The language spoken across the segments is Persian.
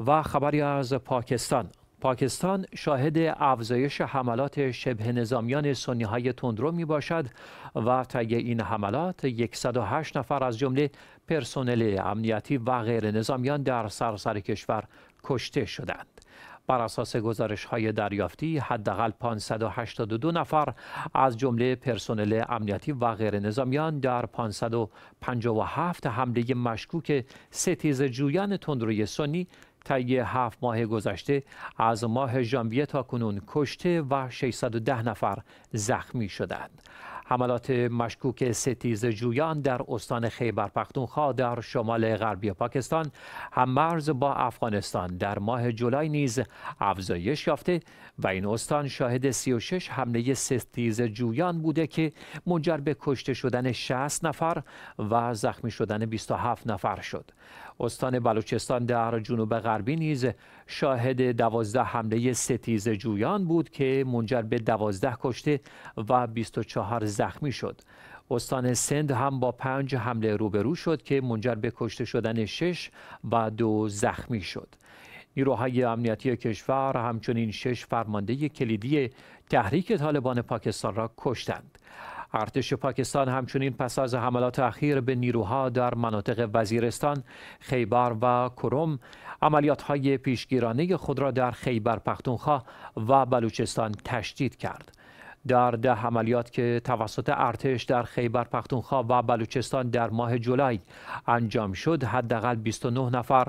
و خبری از پاکستان پاکستان شاهد افزایش حملات شبه نظامیان سنی های تندرو می باشد و طی این حملات 108 نفر از جمله پرسنل امنیتی و غیر نظامیان در سراسر کشور کشته شدند. بر اساس گزارش های دریافتی حداقل 582 نفر از جمله پرسنل امنیتی و غیر نظامیان در 557 حمله مشکوک ستیز جویان تندروی سنی طی هفت ماه گذشته از ماه ژانویه تا کنون کشته و 610 نفر زخمی شدند حملات مشکوک ستیز جویان در استان خیبر پختونخوا در شمال غربی پاکستان هم مرز با افغانستان در ماه جولای نیز افزایش یافته و این استان شاهد 36 حمله ستیز جویان بوده که منجر به کشته شدن 60 نفر و زخمی شدن 27 نفر شد. استان بلوچستان در جنوب غربی نیز شاهد دوازده حمله ستیز جویان بود که منجر به دوازده کشته و 24 زخمی شد استان سند هم با پنج حمله روبرو شد که منجر به کشته شدن شش و دو زخمی شد نیروهای امنیتی کشور همچنین شش فرمانده کلیدی تحریک طالبان پاکستان را کشتند ارتش پاکستان همچنین پس از حملات اخیر به نیروها در مناطق وزیرستان، خیبر و کرم های پیشگیرانه خود را در خیبر پختونخوا و بلوچستان تشدید کرد. در ده عملیات که توسط ارتش در خیبر پختونخوا و بلوچستان در ماه جولای انجام شد حداقل 29 نفر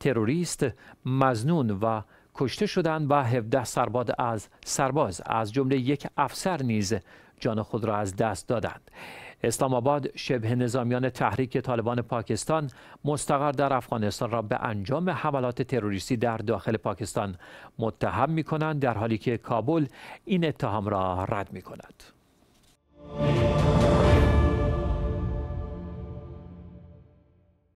تروریست مزنون و کشته شدند و 17 سرباز از سرباز از جمله یک افسر نیز جان خود را از دست دادند اسلام آباد شبه نظامیان تحریک طالبان پاکستان مستقر در افغانستان را به انجام حملات تروریستی در داخل پاکستان متهم می کنند در حالی که کابل این اتهام را رد می کند.